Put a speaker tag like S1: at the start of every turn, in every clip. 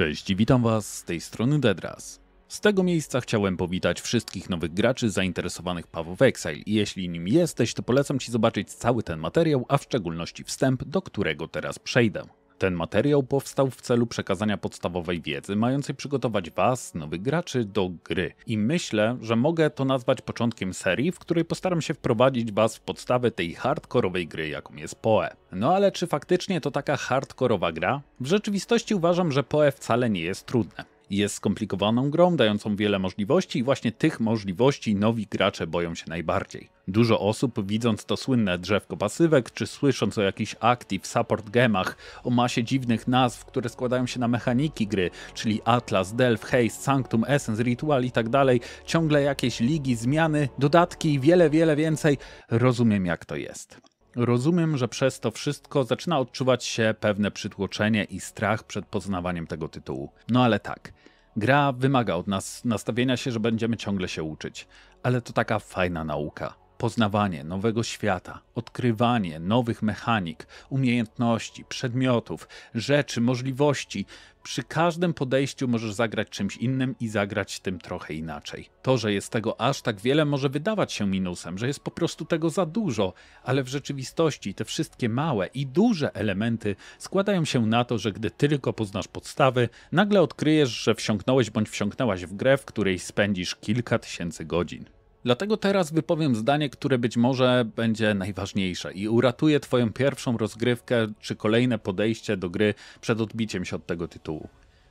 S1: Cześć, witam Was z tej strony Dedras. Z tego miejsca chciałem powitać wszystkich nowych graczy zainteresowanych Path of Exile i jeśli nim jesteś, to polecam Ci zobaczyć cały ten materiał, a w szczególności wstęp, do którego teraz przejdę. Ten materiał powstał w celu przekazania podstawowej wiedzy, mającej przygotować Was, nowych graczy, do gry. I myślę, że mogę to nazwać początkiem serii, w której postaram się wprowadzić Was w podstawę tej hardkorowej gry, jaką jest PoE. No ale czy faktycznie to taka hardkorowa gra? W rzeczywistości uważam, że PoE wcale nie jest trudne jest skomplikowaną grą, dającą wiele możliwości i właśnie tych możliwości nowi gracze boją się najbardziej. Dużo osób, widząc to słynne drzewko pasywek, czy słysząc o jakichś active support gemach, o masie dziwnych nazw, które składają się na mechaniki gry, czyli Atlas, Delph, Haze, Sanctum, Essence, Ritual i tak dalej, ciągle jakieś ligi, zmiany, dodatki i wiele, wiele więcej, rozumiem jak to jest. Rozumiem, że przez to wszystko zaczyna odczuwać się pewne przytłoczenie i strach przed poznawaniem tego tytułu. No ale tak, Gra wymaga od nas nastawienia się, że będziemy ciągle się uczyć, ale to taka fajna nauka. Poznawanie nowego świata, odkrywanie nowych mechanik, umiejętności, przedmiotów, rzeczy, możliwości. Przy każdym podejściu możesz zagrać czymś innym i zagrać tym trochę inaczej. To, że jest tego aż tak wiele, może wydawać się minusem, że jest po prostu tego za dużo, ale w rzeczywistości te wszystkie małe i duże elementy składają się na to, że gdy tylko poznasz podstawy, nagle odkryjesz, że wsiąknąłeś bądź wsiąknęłaś w grę, w której spędzisz kilka tysięcy godzin. Dlatego teraz wypowiem zdanie, które być może będzie najważniejsze i uratuje Twoją pierwszą rozgrywkę czy kolejne podejście do gry przed odbiciem się od tego tytułu.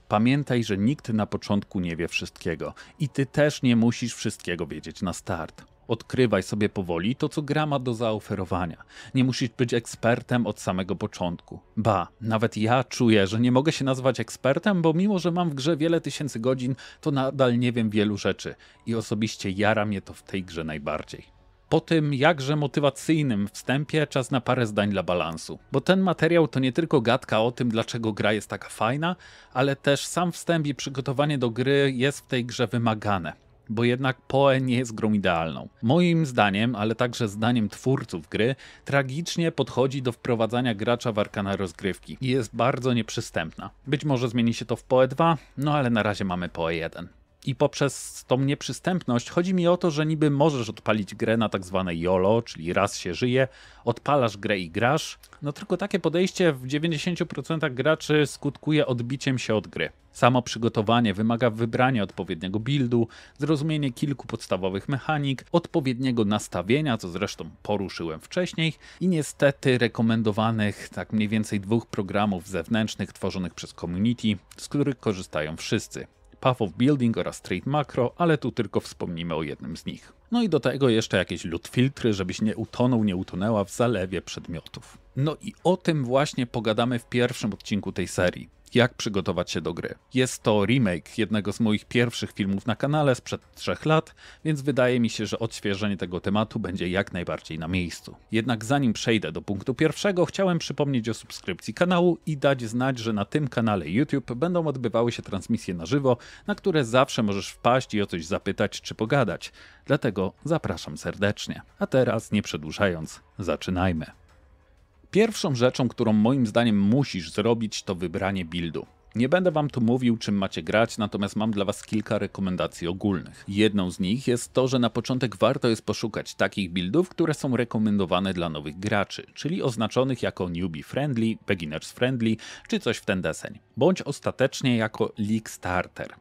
S1: Pamiętaj, że nikt na początku nie wie wszystkiego i Ty też nie musisz wszystkiego wiedzieć na start. Odkrywaj sobie powoli to, co gra ma do zaoferowania. Nie musisz być ekspertem od samego początku. Ba, nawet ja czuję, że nie mogę się nazwać ekspertem, bo mimo, że mam w grze wiele tysięcy godzin, to nadal nie wiem wielu rzeczy i osobiście jara mnie to w tej grze najbardziej. Po tym jakże motywacyjnym wstępie czas na parę zdań dla balansu, bo ten materiał to nie tylko gadka o tym, dlaczego gra jest taka fajna, ale też sam wstęp i przygotowanie do gry jest w tej grze wymagane bo jednak Poe nie jest grą idealną. Moim zdaniem, ale także zdaniem twórców gry, tragicznie podchodzi do wprowadzania gracza w arkana rozgrywki i jest bardzo nieprzystępna. Być może zmieni się to w Poe 2, no ale na razie mamy Poe 1 i poprzez tą nieprzystępność chodzi mi o to, że niby możesz odpalić grę na tak zwane YOLO, czyli raz się żyje, odpalasz grę i grasz. No tylko takie podejście w 90% graczy skutkuje odbiciem się od gry. Samo przygotowanie wymaga wybrania odpowiedniego buildu, zrozumienie kilku podstawowych mechanik, odpowiedniego nastawienia, co zresztą poruszyłem wcześniej, i niestety rekomendowanych tak mniej więcej dwóch programów zewnętrznych tworzonych przez community, z których korzystają wszyscy. Path of Building oraz Trade Macro, ale tu tylko wspomnimy o jednym z nich. No i do tego jeszcze jakieś lód filtry, żebyś nie utonął, nie utonęła w zalewie przedmiotów. No i o tym właśnie pogadamy w pierwszym odcinku tej serii jak przygotować się do gry. Jest to remake jednego z moich pierwszych filmów na kanale sprzed trzech lat, więc wydaje mi się, że odświeżenie tego tematu będzie jak najbardziej na miejscu. Jednak zanim przejdę do punktu pierwszego, chciałem przypomnieć o subskrypcji kanału i dać znać, że na tym kanale YouTube będą odbywały się transmisje na żywo, na które zawsze możesz wpaść i o coś zapytać czy pogadać. Dlatego zapraszam serdecznie. A teraz, nie przedłużając, zaczynajmy. Pierwszą rzeczą, którą moim zdaniem musisz zrobić, to wybranie buildu. Nie będę wam tu mówił, czym macie grać, natomiast mam dla was kilka rekomendacji ogólnych. Jedną z nich jest to, że na początek warto jest poszukać takich buildów, które są rekomendowane dla nowych graczy, czyli oznaczonych jako newbie friendly, beginners friendly, czy coś w ten deseń, bądź ostatecznie jako league starter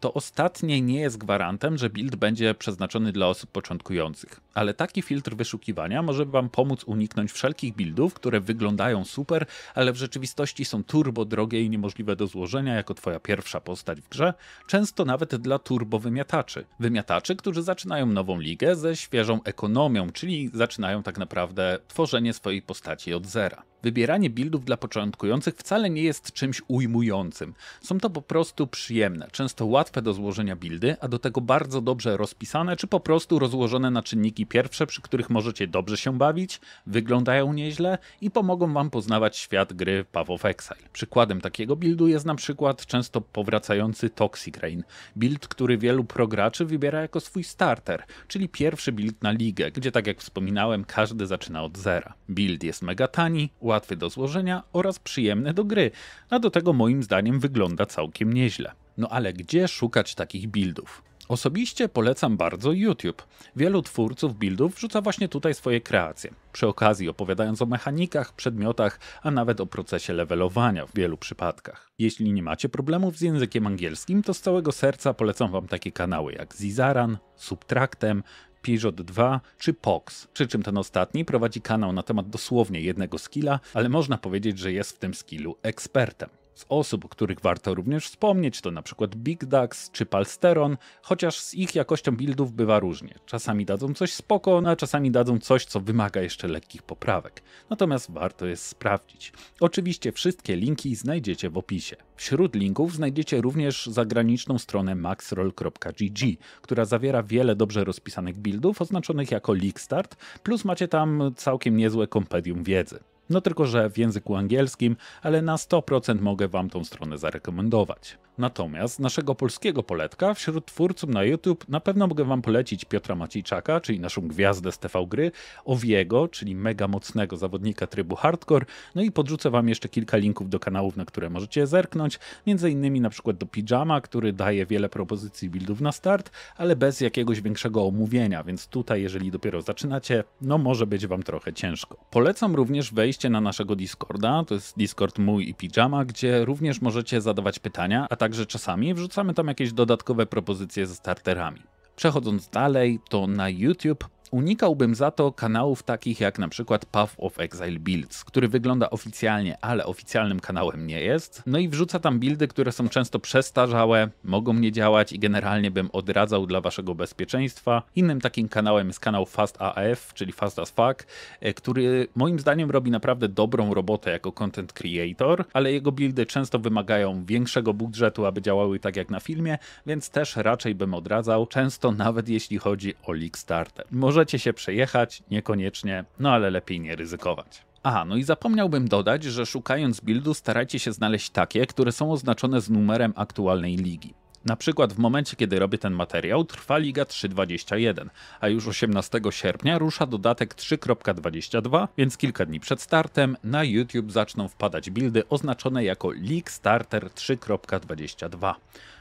S1: to ostatnie nie jest gwarantem, że build będzie przeznaczony dla osób początkujących. Ale taki filtr wyszukiwania może Wam pomóc uniknąć wszelkich buildów, które wyglądają super, ale w rzeczywistości są turbo drogie i niemożliwe do złożenia jako Twoja pierwsza postać w grze, często nawet dla turbo wymiataczy. Wymiataczy, którzy zaczynają nową ligę ze świeżą ekonomią, czyli zaczynają tak naprawdę tworzenie swojej postaci od zera. Wybieranie buildów dla początkujących wcale nie jest czymś ujmującym. Są to po prostu przyjemne, często łatwe do złożenia buildy, a do tego bardzo dobrze rozpisane, czy po prostu rozłożone na czynniki pierwsze, przy których możecie dobrze się bawić, wyglądają nieźle i pomogą wam poznawać świat gry Path of Exile. Przykładem takiego buildu jest na przykład często powracający Toxic Rain, build, który wielu prograczy wybiera jako swój starter, czyli pierwszy build na ligę, gdzie tak jak wspominałem, każdy zaczyna od zera. Build jest mega tani, łatwy do złożenia oraz przyjemny do gry, a do tego moim zdaniem wygląda całkiem nieźle. No ale gdzie szukać takich buildów? Osobiście polecam bardzo YouTube. Wielu twórców buildów wrzuca właśnie tutaj swoje kreacje. Przy okazji opowiadając o mechanikach, przedmiotach, a nawet o procesie levelowania w wielu przypadkach. Jeśli nie macie problemów z językiem angielskim, to z całego serca polecam wam takie kanały jak Zizaran, Subtraktem Peugeot 2 czy POX. Przy czym ten ostatni prowadzi kanał na temat dosłownie jednego skilla, ale można powiedzieć, że jest w tym skillu ekspertem. Z osób, o których warto również wspomnieć, to np. Big Dax czy Palsteron, chociaż z ich jakością buildów bywa różnie. Czasami dadzą coś spoko, no a czasami dadzą coś, co wymaga jeszcze lekkich poprawek. Natomiast warto jest sprawdzić. Oczywiście wszystkie linki znajdziecie w opisie. Wśród linków znajdziecie również zagraniczną stronę maxroll.gg, która zawiera wiele dobrze rozpisanych buildów oznaczonych jako League Start, plus macie tam całkiem niezłe kompendium wiedzy. No tylko, że w języku angielskim, ale na 100% mogę Wam tą stronę zarekomendować. Natomiast naszego polskiego poletka wśród twórców na YouTube na pewno mogę wam polecić Piotra Maciejczaka, czyli naszą gwiazdę z TV Gry, Owiego, czyli mega mocnego zawodnika trybu hardcore, no i podrzucę wam jeszcze kilka linków do kanałów, na które możecie zerknąć, między innymi na przykład do Pijama, który daje wiele propozycji buildów na start, ale bez jakiegoś większego omówienia, więc tutaj jeżeli dopiero zaczynacie, no może być wam trochę ciężko. Polecam również wejście na naszego Discorda, to jest Discord mój i Pijama, gdzie również możecie zadawać pytania, a także także czasami wrzucamy tam jakieś dodatkowe propozycje ze starterami. Przechodząc dalej, to na YouTube Unikałbym za to kanałów takich jak na przykład Path of Exile Builds, który wygląda oficjalnie, ale oficjalnym kanałem nie jest. No i wrzuca tam buildy, które są często przestarzałe, mogą nie działać i generalnie bym odradzał dla waszego bezpieczeństwa. Innym takim kanałem jest kanał Fast AF, czyli Fast as Fuck, e, który moim zdaniem robi naprawdę dobrą robotę jako content creator, ale jego buildy często wymagają większego budżetu, aby działały tak jak na filmie, więc też raczej bym odradzał, często nawet jeśli chodzi o leak Starter. Może Możecie się przejechać, niekoniecznie, no ale lepiej nie ryzykować. Aha, no i zapomniałbym dodać, że szukając buildu starajcie się znaleźć takie, które są oznaczone z numerem aktualnej ligi. Na przykład w momencie, kiedy robię ten materiał, trwa Liga 3.21, a już 18 sierpnia rusza dodatek 3.22, więc kilka dni przed startem na YouTube zaczną wpadać buildy oznaczone jako League Starter 3.22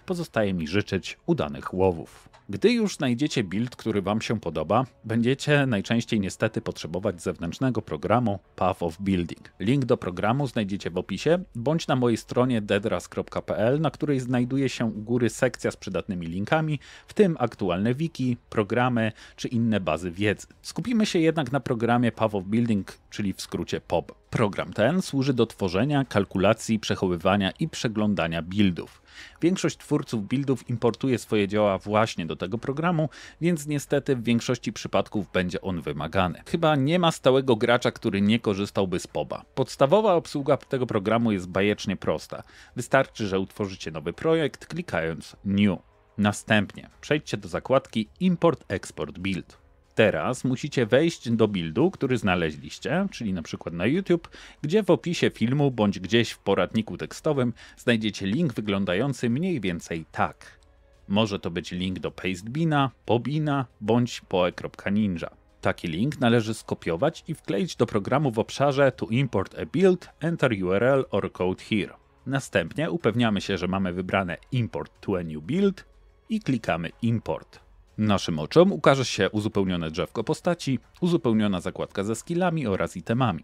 S1: pozostaje mi życzyć udanych łowów. Gdy już znajdziecie build, który Wam się podoba, będziecie najczęściej niestety potrzebować zewnętrznego programu Path of Building. Link do programu znajdziecie w opisie, bądź na mojej stronie dedras.pl, na której znajduje się u góry sekcja z przydatnymi linkami, w tym aktualne wiki, programy czy inne bazy wiedzy. Skupimy się jednak na programie Path of Building czyli w skrócie POB. Program ten służy do tworzenia, kalkulacji, przechowywania i przeglądania buildów. Większość twórców buildów importuje swoje dzieła właśnie do tego programu, więc niestety w większości przypadków będzie on wymagany. Chyba nie ma stałego gracza, który nie korzystałby z POBA. Podstawowa obsługa tego programu jest bajecznie prosta. Wystarczy, że utworzycie nowy projekt klikając New. Następnie przejdźcie do zakładki Import-Export Build teraz musicie wejść do buildu, który znaleźliście, czyli na przykład na YouTube, gdzie w opisie filmu bądź gdzieś w poradniku tekstowym znajdziecie link wyglądający mniej więcej tak. Może to być link do Pastebina, Pobina bądź poe.ninja. Taki link należy skopiować i wkleić do programu w obszarze To import a build, enter URL or code here. Następnie upewniamy się, że mamy wybrane Import to a new build i klikamy Import. Naszym oczom ukaże się uzupełnione drzewko postaci, uzupełniona zakładka ze skillami oraz itemami.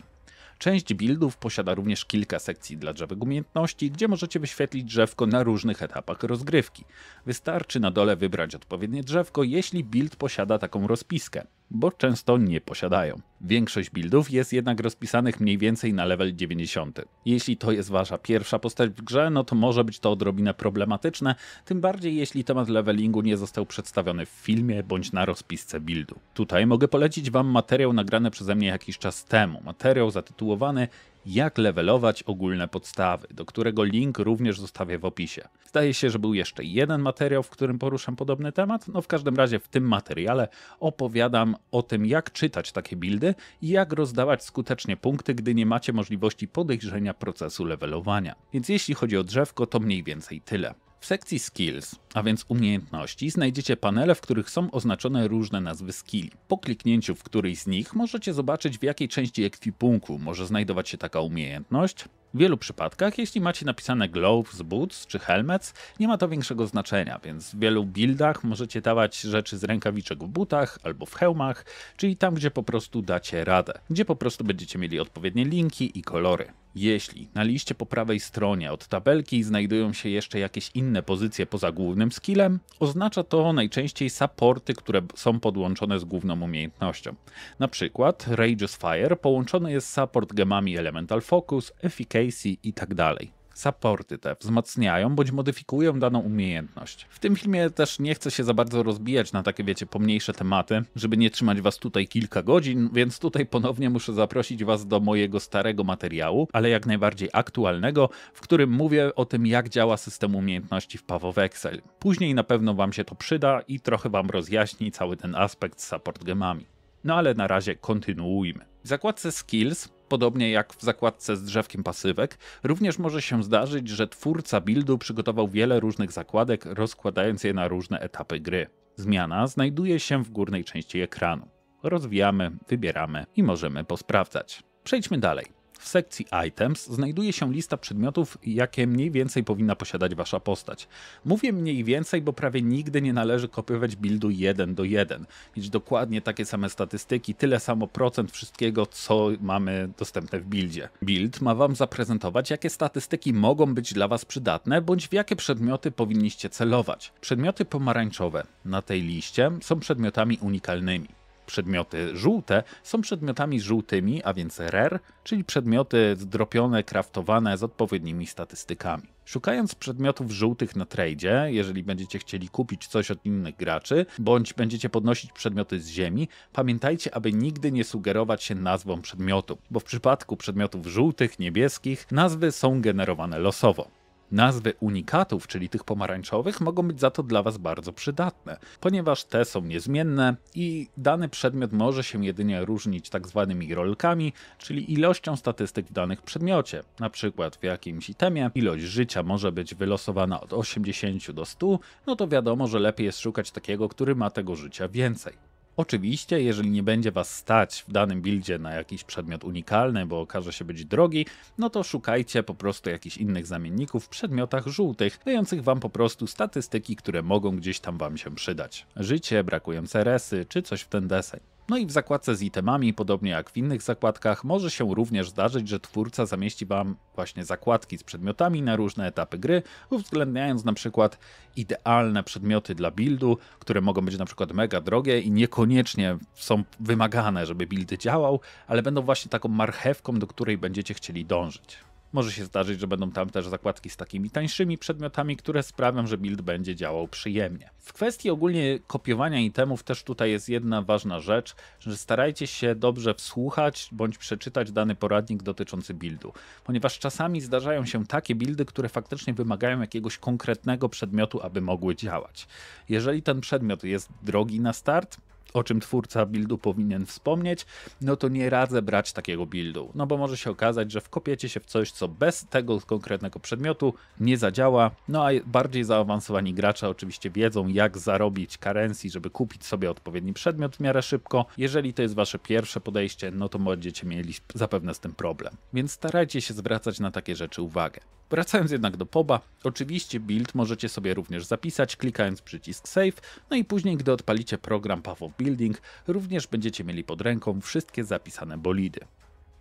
S1: Część buildów posiada również kilka sekcji dla drzewek umiejętności, gdzie możecie wyświetlić drzewko na różnych etapach rozgrywki. Wystarczy na dole wybrać odpowiednie drzewko, jeśli build posiada taką rozpiskę bo często nie posiadają. Większość buildów jest jednak rozpisanych mniej więcej na level 90. Jeśli to jest wasza pierwsza postać w grze, no to może być to odrobinę problematyczne, tym bardziej jeśli temat levelingu nie został przedstawiony w filmie bądź na rozpisce buildu. Tutaj mogę polecić wam materiał nagrany przeze mnie jakiś czas temu. Materiał zatytułowany jak levelować ogólne podstawy, do którego link również zostawię w opisie. Zdaje się, że był jeszcze jeden materiał, w którym poruszam podobny temat. No w każdym razie w tym materiale opowiadam o tym, jak czytać takie buildy i jak rozdawać skutecznie punkty, gdy nie macie możliwości podejrzenia procesu levelowania. Więc jeśli chodzi o drzewko, to mniej więcej tyle. W sekcji Skills, a więc umiejętności, znajdziecie panele, w których są oznaczone różne nazwy skilli. Po kliknięciu w któryś z nich możecie zobaczyć w jakiej części ekwipunku może znajdować się taka umiejętność, w wielu przypadkach, jeśli macie napisane gloves, boots czy helmets, nie ma to większego znaczenia, więc w wielu buildach możecie dawać rzeczy z rękawiczek w butach albo w hełmach, czyli tam, gdzie po prostu dacie radę, gdzie po prostu będziecie mieli odpowiednie linki i kolory. Jeśli na liście po prawej stronie od tabelki znajdują się jeszcze jakieś inne pozycje poza głównym skillem, oznacza to najczęściej supporty, które są podłączone z główną umiejętnością. Na przykład Rage's Fire połączony jest support gemami Elemental Focus, Efficacy case i tak dalej. Supporty te wzmacniają bądź modyfikują daną umiejętność. W tym filmie też nie chcę się za bardzo rozbijać na takie, wiecie, pomniejsze tematy, żeby nie trzymać was tutaj kilka godzin, więc tutaj ponownie muszę zaprosić was do mojego starego materiału, ale jak najbardziej aktualnego, w którym mówię o tym, jak działa system umiejętności w Pawo Excel. Później na pewno wam się to przyda i trochę wam rozjaśni cały ten aspekt z support gemami. No ale na razie kontynuujmy. W zakładce Skills, podobnie jak w zakładce z drzewkiem pasywek, również może się zdarzyć, że twórca buildu przygotował wiele różnych zakładek, rozkładając je na różne etapy gry. Zmiana znajduje się w górnej części ekranu. Rozwijamy, wybieramy i możemy posprawdzać. Przejdźmy dalej. W sekcji Items znajduje się lista przedmiotów, jakie mniej więcej powinna posiadać wasza postać. Mówię mniej więcej, bo prawie nigdy nie należy kopiować buildu 1 do 1. Mieć dokładnie takie same statystyki, tyle samo procent wszystkiego, co mamy dostępne w buildzie. Build ma wam zaprezentować, jakie statystyki mogą być dla was przydatne, bądź w jakie przedmioty powinniście celować. Przedmioty pomarańczowe na tej liście są przedmiotami unikalnymi. Przedmioty żółte są przedmiotami żółtymi, a więc rare, czyli przedmioty zdropione, kraftowane z odpowiednimi statystykami. Szukając przedmiotów żółtych na tradzie, jeżeli będziecie chcieli kupić coś od innych graczy, bądź będziecie podnosić przedmioty z ziemi, pamiętajcie, aby nigdy nie sugerować się nazwą przedmiotu, bo w przypadku przedmiotów żółtych, niebieskich, nazwy są generowane losowo. Nazwy unikatów, czyli tych pomarańczowych, mogą być za to dla Was bardzo przydatne, ponieważ te są niezmienne i dany przedmiot może się jedynie różnić tak zwanymi rolkami, czyli ilością statystyk w danym przedmiocie. Na przykład w jakimś itemie ilość życia może być wylosowana od 80 do 100, no to wiadomo, że lepiej jest szukać takiego, który ma tego życia więcej. Oczywiście, jeżeli nie będzie Was stać w danym bildzie na jakiś przedmiot unikalny, bo okaże się być drogi, no to szukajcie po prostu jakichś innych zamienników w przedmiotach żółtych, dających Wam po prostu statystyki, które mogą gdzieś tam Wam się przydać. Życie, brakujące resy, czy coś w ten deseń. No i w zakładce z itemami, podobnie jak w innych zakładkach, może się również zdarzyć, że twórca zamieści Wam właśnie zakładki z przedmiotami na różne etapy gry, uwzględniając na przykład idealne przedmioty dla buildu, które mogą być na przykład mega drogie i niekoniecznie są wymagane, żeby build działał, ale będą właśnie taką marchewką, do której będziecie chcieli dążyć. Może się zdarzyć, że będą tam też zakładki z takimi tańszymi przedmiotami, które sprawią, że build będzie działał przyjemnie. W kwestii ogólnie kopiowania itemów też tutaj jest jedna ważna rzecz, że starajcie się dobrze wsłuchać bądź przeczytać dany poradnik dotyczący buildu, ponieważ czasami zdarzają się takie buildy, które faktycznie wymagają jakiegoś konkretnego przedmiotu, aby mogły działać. Jeżeli ten przedmiot jest drogi na start, o czym twórca buildu powinien wspomnieć, no to nie radzę brać takiego buildu, no bo może się okazać, że wkopiecie się w coś, co bez tego konkretnego przedmiotu nie zadziała, no a bardziej zaawansowani gracze oczywiście wiedzą, jak zarobić karencji, żeby kupić sobie odpowiedni przedmiot w miarę szybko. Jeżeli to jest wasze pierwsze podejście, no to będziecie mieli zapewne z tym problem. Więc starajcie się zwracać na takie rzeczy uwagę. Wracając jednak do POBA, oczywiście build możecie sobie również zapisać klikając przycisk save, no i później gdy odpalicie program Path of Building, również będziecie mieli pod ręką wszystkie zapisane bolidy.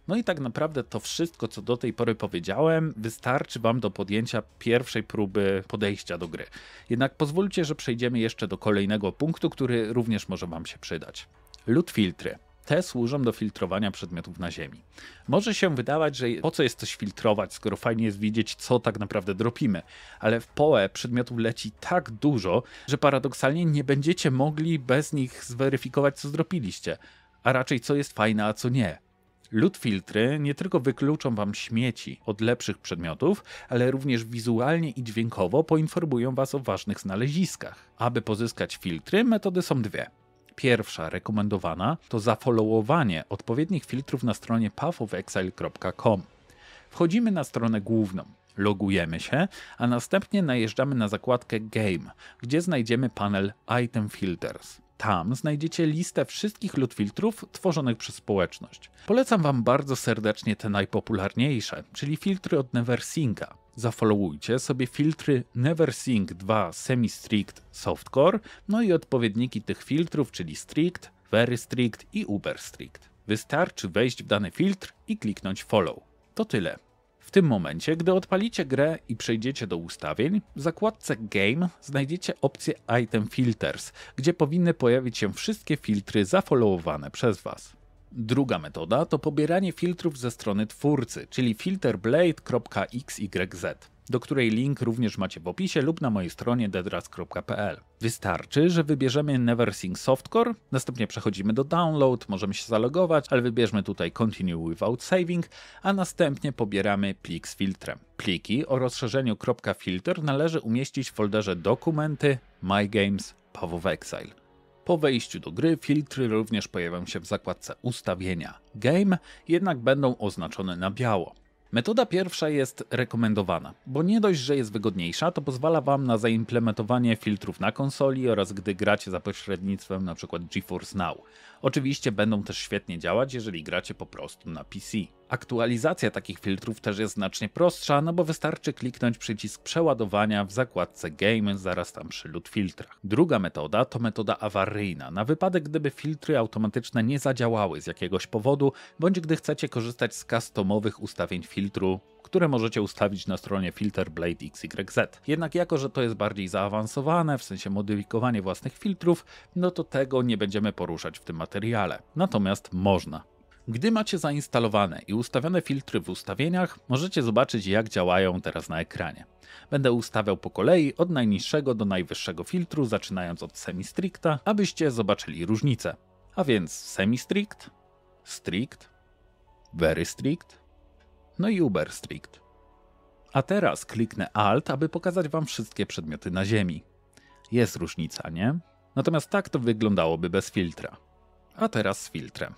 S1: No i tak naprawdę to wszystko, co do tej pory powiedziałem, wystarczy Wam do podjęcia pierwszej próby podejścia do gry. Jednak pozwólcie, że przejdziemy jeszcze do kolejnego punktu, który również może Wam się przydać. Lud filtry. Te służą do filtrowania przedmiotów na ziemi. Może się wydawać, że po co jest coś filtrować, skoro fajnie jest widzieć, co tak naprawdę dropimy, ale w POE przedmiotów leci tak dużo, że paradoksalnie nie będziecie mogli bez nich zweryfikować, co zdropiliście, a raczej co jest fajne, a co nie. Loot filtry nie tylko wykluczą wam śmieci od lepszych przedmiotów, ale również wizualnie i dźwiękowo poinformują was o ważnych znaleziskach. Aby pozyskać filtry, metody są dwie. Pierwsza rekomendowana to zafollowowanie odpowiednich filtrów na stronie pathofexile.com. Wchodzimy na stronę główną, logujemy się, a następnie najeżdżamy na zakładkę Game, gdzie znajdziemy panel Item Filters. Tam znajdziecie listę wszystkich lud filtrów tworzonych przez społeczność. Polecam Wam bardzo serdecznie te najpopularniejsze, czyli filtry od Neversinga zafollowujcie sobie filtry NeverSync 2 Semi-Strict Softcore, no i odpowiedniki tych filtrów, czyli Strict, Very Strict i Uber Strict. Wystarczy wejść w dany filtr i kliknąć Follow. To tyle. W tym momencie, gdy odpalicie grę i przejdziecie do ustawień, w zakładce Game znajdziecie opcję Item Filters, gdzie powinny pojawić się wszystkie filtry zafollowowane przez Was. Druga metoda to pobieranie filtrów ze strony twórcy, czyli filterblade.xyz, do której link również macie w opisie lub na mojej stronie dedras.pl. Wystarczy, że wybierzemy Neversing Softcore, następnie przechodzimy do Download, możemy się zalogować, ale wybierzmy tutaj Continue Without Saving, a następnie pobieramy plik z filtrem. Pliki o rozszerzeniu .filter należy umieścić w folderze Dokumenty, My Games, Paweł Exile. Po wejściu do gry filtry również pojawią się w zakładce ustawienia Game, jednak będą oznaczone na biało. Metoda pierwsza jest rekomendowana, bo nie dość, że jest wygodniejsza, to pozwala Wam na zaimplementowanie filtrów na konsoli oraz gdy gracie za pośrednictwem np. GeForce Now. Oczywiście będą też świetnie działać, jeżeli gracie po prostu na PC. Aktualizacja takich filtrów też jest znacznie prostsza, no bo wystarczy kliknąć przycisk przeładowania w zakładce Game, zaraz tam przy lud filtrach. Druga metoda to metoda awaryjna, na wypadek gdyby filtry automatyczne nie zadziałały z jakiegoś powodu, bądź gdy chcecie korzystać z customowych ustawień filtru, które możecie ustawić na stronie Filter Blade XYZ. Jednak jako, że to jest bardziej zaawansowane, w sensie modyfikowanie własnych filtrów, no to tego nie będziemy poruszać w tym materiale. Natomiast można. Gdy macie zainstalowane i ustawione filtry w ustawieniach, możecie zobaczyć jak działają teraz na ekranie. Będę ustawiał po kolei od najniższego do najwyższego filtru, zaczynając od semi-stricta, abyście zobaczyli różnicę. A więc semi-strict, strict, very strict, no i uber strict. A teraz kliknę Alt, aby pokazać Wam wszystkie przedmioty na ziemi. Jest różnica, nie? Natomiast tak to wyglądałoby bez filtra. A teraz z filtrem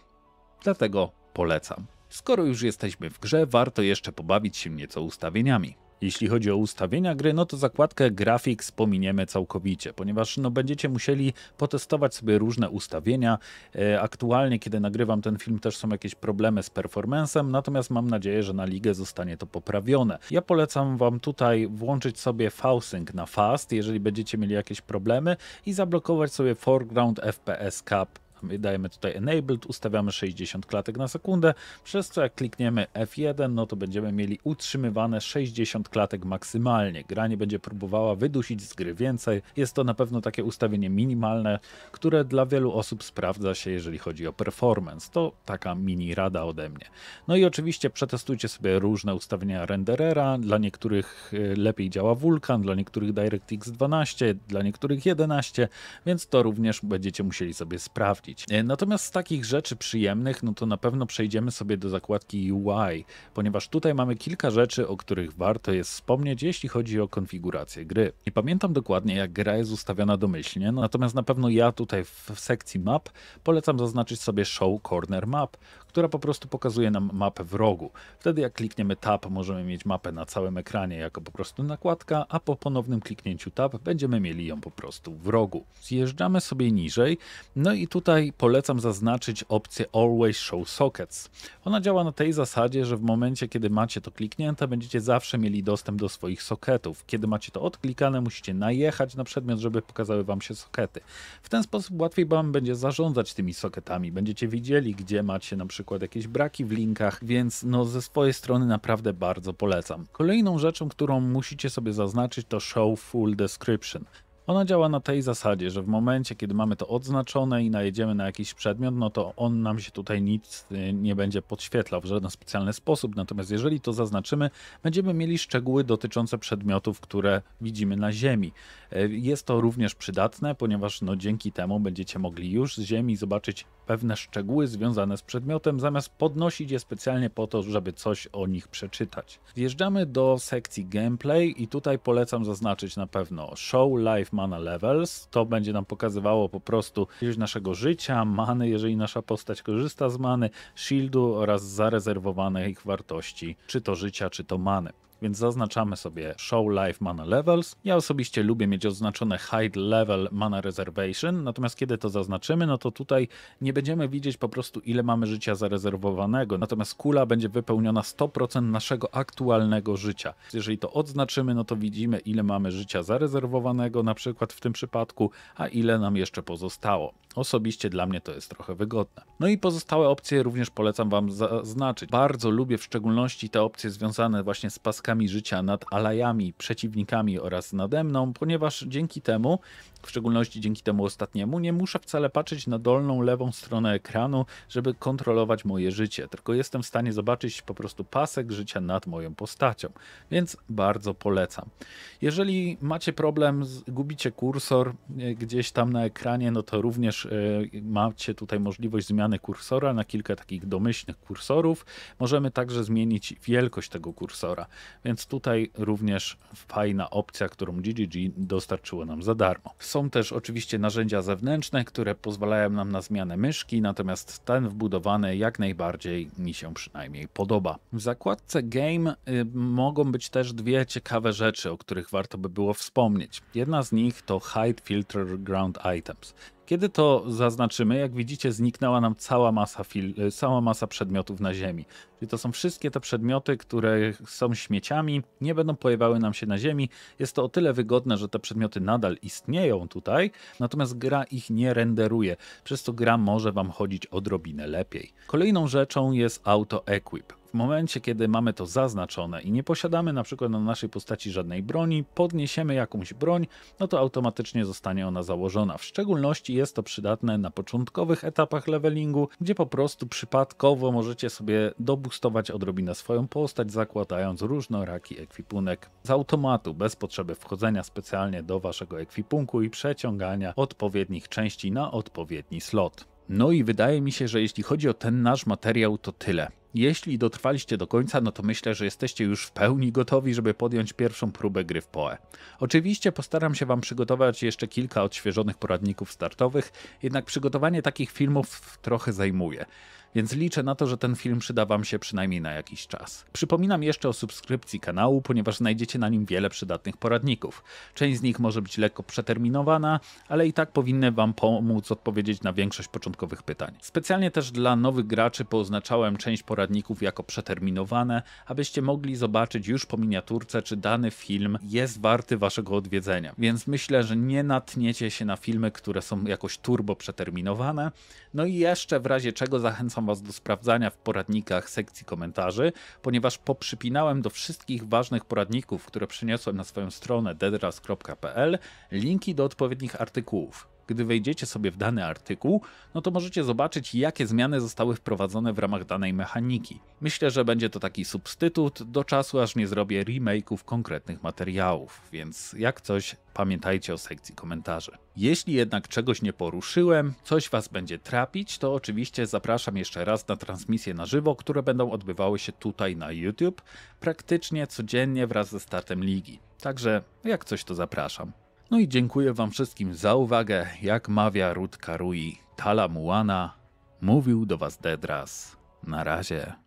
S1: dlatego polecam. Skoro już jesteśmy w grze, warto jeszcze pobawić się nieco ustawieniami. Jeśli chodzi o ustawienia gry, no to zakładkę Graphics pominiemy całkowicie, ponieważ no, będziecie musieli potestować sobie różne ustawienia. E, aktualnie, kiedy nagrywam ten film, też są jakieś problemy z performancem, natomiast mam nadzieję, że na ligę zostanie to poprawione. Ja polecam Wam tutaj włączyć sobie VSync na fast, jeżeli będziecie mieli jakieś problemy i zablokować sobie Foreground FPS cap dajemy tutaj enabled, ustawiamy 60 klatek na sekundę, przez co jak klikniemy F1, no to będziemy mieli utrzymywane 60 klatek maksymalnie. Gra nie będzie próbowała wydusić z gry więcej. Jest to na pewno takie ustawienie minimalne, które dla wielu osób sprawdza się, jeżeli chodzi o performance. To taka mini rada ode mnie. No i oczywiście przetestujcie sobie różne ustawienia renderera. Dla niektórych e, lepiej działa Vulkan, dla niektórych DirectX 12, dla niektórych 11, więc to również będziecie musieli sobie sprawdzić. E, natomiast z takich rzeczy przyjemnych, no to na pewno przejdziemy sobie do zakładki UI, ponieważ tutaj mamy kilka rzeczy, o których warto jest wspomnieć, jeśli chodzi o konfigurację gry. I pamiętam dokładnie, jak gra jest ustawiana domyślnie, no natomiast na pewno ja tutaj w sekcji map polecam zaznaczyć sobie Show Corner Map, która po prostu pokazuje nam mapę w rogu. Wtedy jak klikniemy Tab, możemy mieć mapę na całym ekranie jako po prostu nakładka, a po ponownym kliknięciu Tab będziemy mieli ją po prostu w rogu. Zjeżdżamy sobie niżej, no i tutaj Tutaj polecam zaznaczyć opcję Always Show Sockets. Ona działa na tej zasadzie, że w momencie, kiedy macie to kliknięte, będziecie zawsze mieli dostęp do swoich soketów. Kiedy macie to odklikane, musicie najechać na przedmiot, żeby pokazały Wam się sokety. W ten sposób łatwiej Wam będzie zarządzać tymi soketami. Będziecie widzieli, gdzie macie na przykład jakieś braki w linkach, więc no ze swojej strony naprawdę bardzo polecam. Kolejną rzeczą, którą musicie sobie zaznaczyć to Show Full Description. Ona działa na tej zasadzie, że w momencie, kiedy mamy to odznaczone i najedziemy na jakiś przedmiot, no to on nam się tutaj nic y, nie będzie podświetlał w żaden specjalny sposób. Natomiast jeżeli to zaznaczymy, będziemy mieli szczegóły dotyczące przedmiotów, które widzimy na Ziemi. Y, jest to również przydatne, ponieważ no dzięki temu będziecie mogli już z Ziemi zobaczyć pewne szczegóły związane z przedmiotem, zamiast podnosić je specjalnie po to, żeby coś o nich przeczytać. Wjeżdżamy do sekcji gameplay i tutaj polecam zaznaczyć na pewno Show Life Mana Levels. To będzie nam pokazywało po prostu ilość naszego życia, many, jeżeli nasza postać korzysta z many, shieldu oraz zarezerwowanych ich wartości, czy to życia, czy to many więc zaznaczamy sobie Show Live Mana Levels. Ja osobiście lubię mieć oznaczone Hide Level Mana Reservation, natomiast kiedy to zaznaczymy, no to tutaj nie będziemy widzieć po prostu ile mamy życia zarezerwowanego, natomiast kula będzie wypełniona 100% naszego aktualnego życia. Jeżeli to odznaczymy, no to widzimy ile mamy życia zarezerwowanego na przykład w tym przypadku, a ile nam jeszcze pozostało. Osobiście dla mnie to jest trochę wygodne. No i pozostałe opcje również polecam Wam zaznaczyć. Bardzo lubię w szczególności te opcje związane właśnie z paskami życia nad alajami, przeciwnikami oraz nade mną, ponieważ dzięki temu w szczególności dzięki temu ostatniemu, nie muszę wcale patrzeć na dolną lewą stronę ekranu, żeby kontrolować moje życie, tylko jestem w stanie zobaczyć po prostu pasek życia nad moją postacią, więc bardzo polecam. Jeżeli macie problem, gubicie kursor e, gdzieś tam na ekranie, no to również e, macie tutaj możliwość zmiany kursora na kilka takich domyślnych kursorów. Możemy także zmienić wielkość tego kursora, więc tutaj również fajna opcja, którą GGG dostarczyło nam za darmo. Są też oczywiście narzędzia zewnętrzne, które pozwalają nam na zmianę myszki, natomiast ten wbudowany jak najbardziej mi się przynajmniej podoba. W zakładce Game y, mogą być też dwie ciekawe rzeczy, o których warto by było wspomnieć. Jedna z nich to Hide Filter Ground Items. Kiedy to zaznaczymy, jak widzicie, zniknęła nam cała masa, e, cała masa przedmiotów na Ziemi. Czyli to są wszystkie te przedmioty, które są śmieciami, nie będą pojawiały nam się na Ziemi. Jest to o tyle wygodne, że te przedmioty nadal istnieją tutaj, natomiast gra ich nie renderuje, przez co gra może Wam chodzić odrobinę lepiej. Kolejną rzeczą jest Auto Equip. W momencie, kiedy mamy to zaznaczone i nie posiadamy na przykład na naszej postaci żadnej broni, podniesiemy jakąś broń, no to automatycznie zostanie ona założona. W szczególności jest to przydatne na początkowych etapach levelingu, gdzie po prostu przypadkowo możecie sobie dobustować odrobinę swoją postać, zakładając różnoraki ekwipunek z automatu, bez potrzeby wchodzenia specjalnie do waszego ekwipunku i przeciągania odpowiednich części na odpowiedni slot. No i wydaje mi się, że jeśli chodzi o ten nasz materiał, to tyle. Jeśli dotrwaliście do końca, no to myślę, że jesteście już w pełni gotowi, żeby podjąć pierwszą próbę gry w PoE. Oczywiście postaram się Wam przygotować jeszcze kilka odświeżonych poradników startowych, jednak przygotowanie takich filmów trochę zajmuje. Więc liczę na to, że ten film przyda Wam się przynajmniej na jakiś czas. Przypominam jeszcze o subskrypcji kanału, ponieważ znajdziecie na nim wiele przydatnych poradników. Część z nich może być lekko przeterminowana, ale i tak powinny Wam pomóc odpowiedzieć na większość początkowych pytań. Specjalnie też dla nowych graczy pooznaczałem część poradników jako przeterminowane, abyście mogli zobaczyć już po miniaturce, czy dany film jest warty Waszego odwiedzenia. Więc myślę, że nie natniecie się na filmy, które są jakoś turbo przeterminowane. No i jeszcze w razie czego zachęcam Zachęcam Was do sprawdzania w poradnikach sekcji komentarzy, ponieważ poprzypinałem do wszystkich ważnych poradników, które przyniosłem na swoją stronę dedras.pl, linki do odpowiednich artykułów. Gdy wejdziecie sobie w dany artykuł, no to możecie zobaczyć, jakie zmiany zostały wprowadzone w ramach danej mechaniki. Myślę, że będzie to taki substytut do czasu, aż nie zrobię remake'ów konkretnych materiałów, więc jak coś, pamiętajcie o sekcji komentarzy. Jeśli jednak czegoś nie poruszyłem, coś Was będzie trapić, to oczywiście zapraszam jeszcze raz na transmisje na żywo, które będą odbywały się tutaj na YouTube, praktycznie codziennie wraz ze startem ligi. Także jak coś to zapraszam. No i dziękuję Wam wszystkim za uwagę. Jak mawia Ruth Karui, Tala Muana, mówił do Was Dedras. Na razie.